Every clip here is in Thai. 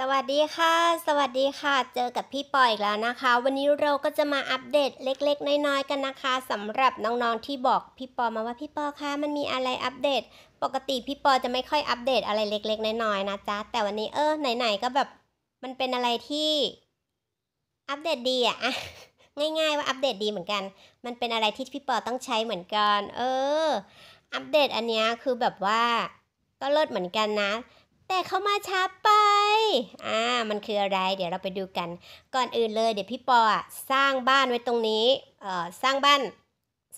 สวัสดีค่ะ สวัสดีค่ะ เจอกับพี่ปอยอีกแล้วนะคะ วันนี้เราก็จะมาอัปเดตเล็กๆน้อยๆกันนะคะ สำหรับน้องๆที่บอกพี่ปอมาว่าพี่ปอคะมันมีอะไรอัปเดต ปกติพี่ปอจะไม่ค่อยอัปเดตอะไรเล็กๆน้อยๆนะจ๊ะ แต่วันนี้เออ ไหนๆก็แบบ มันเป็นอะไรที่อัปเดตดีอะง่าย ๆ ว่าอัปเดตดีเหมือนกัน มันเป็นอะไรที่พี่ปอต้องใช้เหมือนกัน เออ อัปเดตอันนี้คือแบบว่า ก็เลิศเหมือนกันนะแต่เขามาช้าไป อ่า มันคืออะไร เดี๋ยวเราไปดูกัน ก่อนอื่นเลย เดี๋ยวพี่ปอสร้างบ้านไว้ตรงนี้ เอ่อ สร้างบ้าน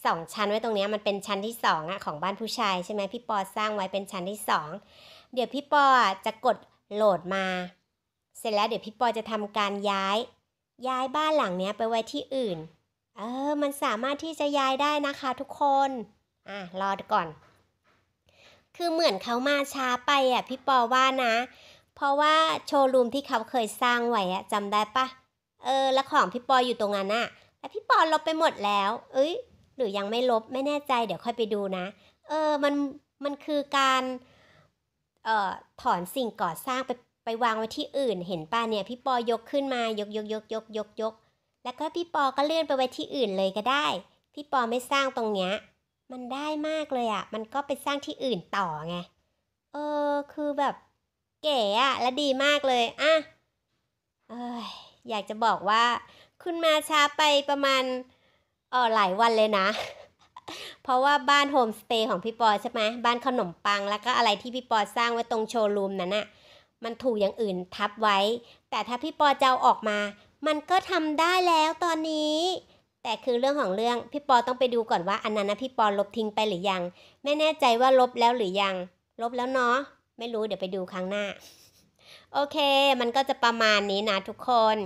สองชั้นไว้ตรงนี้ มันเป็นชั้นที่สองอะของบ้านผู้ชายใช่ไหมพี่ปอสร้างไว้เป็นชั้นที่สอง เดี๋ยวพี่ปอจะกดโหลดมา เสร็จแล้วเดี๋ยวพี่ปอจะทำการย้าย ย้ายบ้านหลังเนี้ยไปไว้ที่อื่น เออ มันสามารถที่จะย้ายได้นะคะทุกคน อ่ะรอก่อนคือเหมือนเขามาช้าไปอ่ะพี่ปอว่านะเพราะว่าโชว์รูมที่เขาเคยสร้างไว้อ่ะจำได้ปะเออแล้วของพี่ปออยู่ตรงนั้นอ่ะแล้วพี่ปอลบไปหมดแล้ว เอ้ยหรือยังไม่ลบไม่แน่ใจเดี๋ยวค่อยไปดูนะ เออมันมันคือการเอ่อถอนสิ่งก่อสร้างไปไปวางไว้ที่อื่นเห็นป่ะเนี่ย พี่ปอยกขึ้นมายกยกยกยกยกยกแล้วก็พี่ปอก็เลื่อนไปไว้ที่อื่นเลยก็ได้ พี่ปอไม่สร้างตรงเนี้ยมันได้มากเลยอะ่ะ มันก็ไปสร้างที่อื่นต่อไง เออ คือแบบเก๋อะ่ะ และดีมากเลย อ่ะ เอยอยากจะบอกว่าคุณมาช้าไปประมาณเออหลายวันเลยนะ เพราะว่าบ้านโฮมสเตย์ของพี่ปอใช่ไหม บ้านขนมปังแล้วก็อะไรที่พี่ปอสร้างไว้ตรงโชว์รูมนั้นอะ่ะมันถูกอย่างอื่นทับไว้ แต่ถ้าพี่ปอจะเอาออกมา มันก็ทำได้แล้วตอนนี้แต่คือเรื่องของเรื่องพี่ปอต้องไปดูก่อนว่าอันนั้นนะพี่ปอลบทิ้งไปหรือยัง ไม่แน่ใจว่าลบแล้วหรือยัง ลบแล้วเนาะไม่รู้เดี๋ยวไปดูครั้งหน้า โอเค มันก็จะประมาณนี้นะ ทุกคน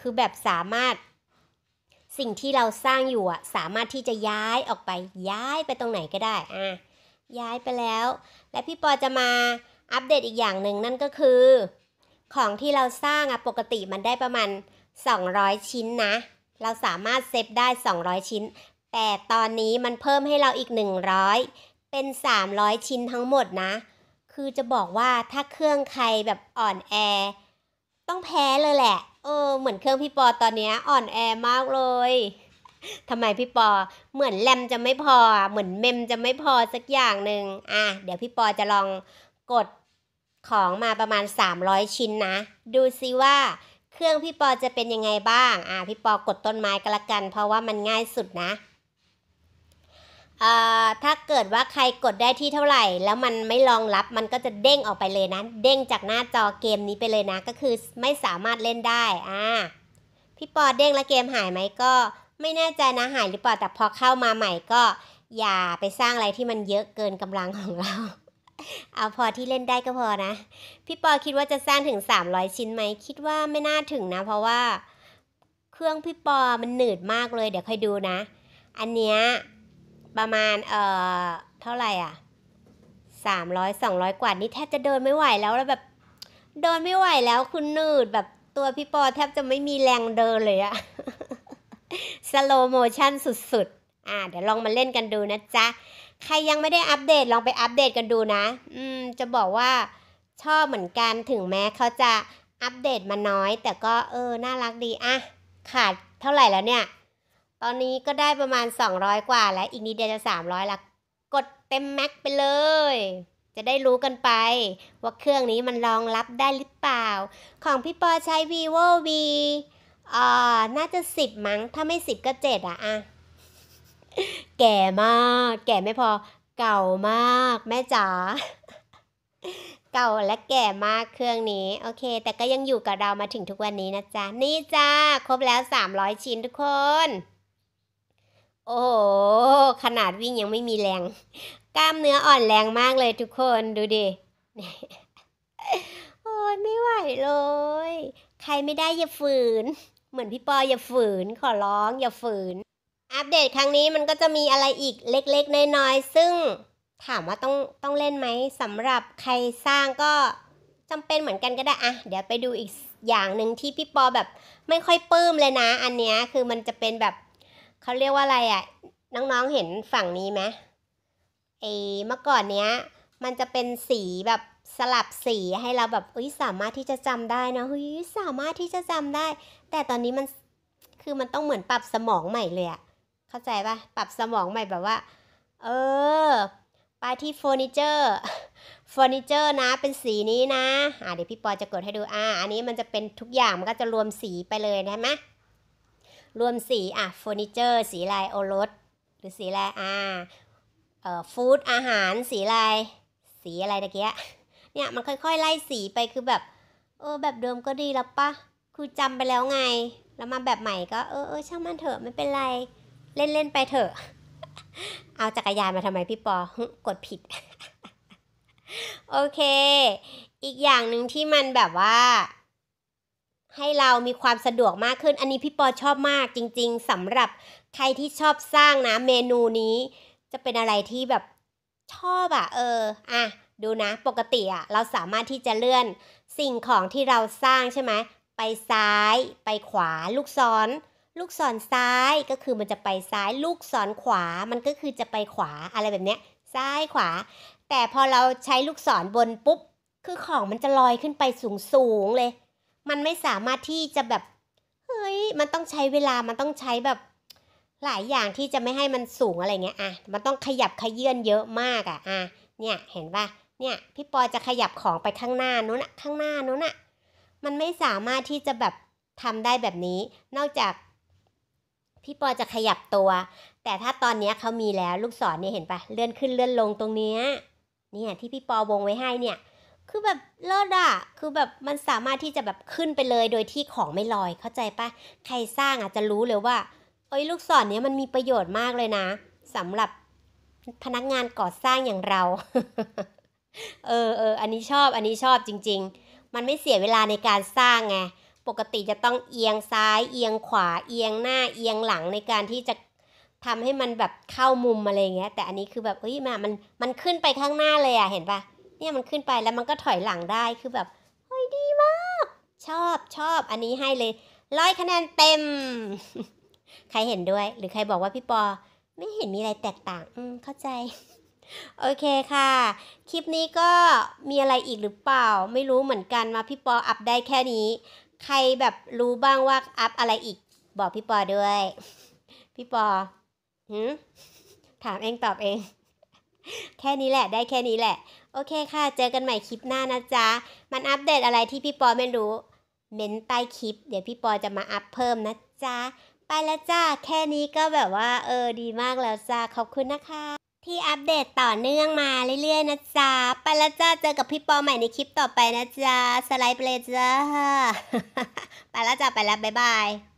คือแบบสามารถ สิ่งที่เราสร้างอยู่อะสามารถที่จะย้ายออกไปย้ายไปตรงไหนก็ได้อ่ะ ย้ายไปแล้ว และพี่ปอจะมาอัปเดตอีกอย่างหนึ่งนั่นก็คือ ของที่เราสร้างอะปกติมันได้ประมาณ 200 ชิ้นนะเราสามารถเซฟได้ 200 ชิ้น แต่ตอนนี้มันเพิ่มให้เราอีก 100 เป็น 300 ชิ้นทั้งหมดนะ คือจะบอกว่าถ้าเครื่องใครแบบอ่อนแอต้องแพ้เลยแหละ เออ เหมือนเครื่องพี่ปอตอนนี้อ่อนแอมากเลยทำไมพี่ปอ เหมือนแรมจะไม่พอ เหมือนเมมจะไม่พอสักอย่างหนึ่งอ่ะ เดี๋ยวพี่ปอจะลองกดของมาประมาณ 300 ชิ้นนะ ดูซิว่าเครื่องพี่ปอจะเป็นยังไงบ้าง อ่า พี่ปอกดต้นไม้ก็แล้วกัน เพราะว่ามันง่ายสุดนะถ้าเกิดว่าใครกดได้ที่เท่าไหร่ แล้วมันไม่รองรับมันก็จะเด้งออกไปเลยนะ เด้งจากหน้าจอเกมนี้ไปเลยนะ ก็คือไม่สามารถเล่นได้ อ่า พี่ปอเด้งแล้วเกมหายไหมก็ ไม่แน่ใจนะหาย หรือเปล่า แต่พอเข้ามาใหม่ก็ อย่าไปสร้างอะไรที่มันเยอะเกินกำลังของเราเอาพอที่เล่นได้ก็พอนะ พี่ปอคิดว่าจะสร้างถึง 300 ชิ้นไหม คิดว่าไม่น่าถึงนะเพราะว่าเครื่องพี่ปอมันหนืดมากเลยเดี๋ยวค่อยดูนะ อันเนี้ยประมาณเอ่อเท่าไหร่อ่ะ300 200 กว่านี่แทบจะเดินไม่ไหวแล้วแล้วแบบเดินไม่ไหวแล้วคุณหนืดแบบตัวพี่ปอแทบจะไม่มีแรงเดินเลยอะสโลโมชั่นสุดๆอ่าเดี๋ยวลองมาเล่นกันดูนะจ๊ะใครยังไม่ได้อัปเดต ลองไปอัปเดตกันดูนะ อืม จะบอกว่าชอบเหมือนกันถึงแม้เขาจะอัปเดตมาน้อย แต่ก็เออ น่ารักดีอะขาดเท่าไหร่แล้วเนี่ย ตอนนี้ก็ได้ประมาณ 200 กว่าแล้ว อีกนิดเดียวจะ 300 ละ กดเต็มแม็กไปเลย จะได้รู้กันไป ว่าเครื่องนี้มันรองรับได้หรือเปล่า ของพี่ปอใช้ vivo v อ่าน่าจะ10มั้ง ถ้าไม่10ก็7อ่ะอะแก่มากแก่ไม่พอ เก่ามาก แม่จ๋าเก่าและแก่มากเครื่องนี้ โอเค แต่ก็ยังอยู่กับเรามาถึงทุกวันนี้นะจ๊ะนี่จ้าครบแล้ว 300 ชิ้นทุกคน โอ้โหขนาดวิ่งยังไม่มีแรง กล้ามเนื้ออ่อนแรงมากเลยทุกคนดูดิโอ้ยไม่ไหวเลย ใครไม่ได้อย่าฝืน เหมือนพี่ปออย่าฝืน ขอร้อง อย่าฝืนอัปเดตครั้งนี้มันก็จะมีอะไรอีกเล็กๆน้อยๆซึ่งถามว่าต้องต้องเล่นไหมสำหรับใครสร้างก็จำเป็นเหมือนกันก็ได้อะเดี๋ยวไปดูอีกอย่างหนึ่งที่พี่ปอแบบไม่ค่อยปลื้มเลยนะ อันเนี้ยคือมันจะเป็นแบบ เขาเรียกว่าอะไรอะ่ะน้องๆเห็นฝั่งนี้ไหมไอ้เมื่อก่อนเนี้ยมันจะเป็นสีแบบสลับสีให้เราแบบอุ้ยสามารถที่จะจำได้นะเฮ้ยสามารถที่จะจำได้ แต่ตอนนี้มันคือมันต้องเหมือนปรับสมองใหม่เลยอะเข้าใจปะปรับสมองใหม่แบบว่า เออ ไปที่เฟอร์นิเจอร์เฟอร์นิเจอร์ นะ เป็นสีนี้นะ อ่าเดี๋ยวพี่ปอจะกดให้ดู อ่าอันนี้มันจะเป็นทุกอย่างมันก็จะรวมสีไปเลยได้ไหมรวมสี อ่ะเฟอร์นิเจอร์ สีลายโอรส หรือสีลายอ่าเอ่อ ฟู้ดอาหารสีลาย สีอะไรตะเกียเนี่ย มันค่อย ๆ ไล่สีไปคือแบบ เออ แบบเดิมก็ดีแล้วปะคือจำไปแล้วไง แล้วมาแบบใหม่ก็ เออเออช่างมันเถอะไม่เป็นไรเล่น ๆ ไปเถอะ เอาจักรยานมาทำไมพี่ปอ กดผิด โอเค อีกอย่างหนึ่งที่มันแบบว่า ให้เรามีความสะดวกมากขึ้น อันนี้พี่ปอชอบมากจริง ๆ สำหรับใครที่ชอบสร้างนะ เมนูนี้จะเป็นอะไรที่แบบชอบอะ เออ อ่ะดูนะ ปกติอะเราสามารถที่จะเลื่อนสิ่งของที่เราสร้างใช่ไหม ไปซ้าย ไปขวา ลูกศรลูกศรซ้ายก็คือมันจะไปซ้ายลูกศรขวา มันก็คือจะไปขวาอะไรแบบเนี้ย ซ้ายขวา แต่พอเราใช้ลูกศรบนปุ๊บ คือของมันจะลอยขึ้นไปสูงสูงเลย มันไม่สามารถที่จะแบบเฮ้ยมันต้องใช้เวลามันต้องใช้แบบหลายอย่างที่จะไม่ให้มันสูงอะไรเงี้ยอ่ะมันต้องขยับขยื่นเยอะมากอ่ะ อ่ะเนี่ยเห็นปะเนี่ย พี่ปอจะขยับของไปข้างหน้านู้นอะข้างหน้านู้นอะมันไม่สามารถที่จะแบบทำได้แบบนี้ นอกจากพี่ปอจะขยับตัว แต่ถ้าตอนนี้เขามีแล้วลูกศรเนี่ยเห็นปะเลื่อนขึ้นเลื่อนลงตรงเนี้ยเนี่ยที่พี่ปอวงไว้ให้เนี่ย คือแบบเลิศอะคือแบบมันสามารถที่จะแบบขึ้นไปเลยโดยที่ของไม่ลอยเข้าใจปะใครสร้างอาจจะรู้เลยว่าเอ้ย ลูกศรเนี้ยมันมีประโยชน์มากเลยนะสำหรับพนักงานก่อสร้างอย่างเรา เออเอออันนี้ชอบอันนี้ชอบจริง ๆ มันไม่เสียเวลาในการสร้างไงปกติจะต้องเอียงซ้าย เอียงขวาเอียงหน้าเอียงหลังในการที่จะทำให้มันแบบเข้ามุมอะไรเงี้ยแต่อันนี้คือแบบเฮ้ยมามันมันขึ้นไปข้างหน้าเลยอะเห็นปะเนี่ยมันขึ้นไปแล้วมันก็ถอยหลังได้คือแบบเฮ้ยดีมาก ชอบชอบอันนี้ให้เลยร้อยคะแนนเต็ม ใครเห็นด้วยหรือใครบอกว่าพี่ปอ ไม่เห็นมีอะไรแตกต่าง อืมเข้าใจ โอเคค่ะ คลิปนี้ก็มีอะไรอีกหรือเปล่า ไม่รู้เหมือนกันมาพี่ปออัพได้แค่นี้ใครแบบรู้บ้างว่าอัพอะไรอีก บอกพี่ปอด้วย พี่ปอหืมถามเองตอบเอง แค่นี้แหละ ได้แค่นี้แหละ โอเคค่ะ เจอกันใหม่คลิปหน้านะจ๊ะมันอัปเดตอะไรที่พี่ปอไม่รู้ เม้นใต้คลิป เดี๋ยวพี่ปอจะมาอัพเพิ่มนะจ๊ะไปแล้วจ้า แค่นี้ก็แบบว่า เออดีมากแล้วจ้าขอบคุณนะคะที่อัปเดตต่อเนื่องมาเรื่อย ๆ นะจ๊ะ ไปแล้วจ้าเจอกับพี่ปอใหม่ในคลิปต่อไปนะจ๊ะสไลด์ไปเลยจ้าไปแล้วจ้าไปแล้ว บ๊ายบาย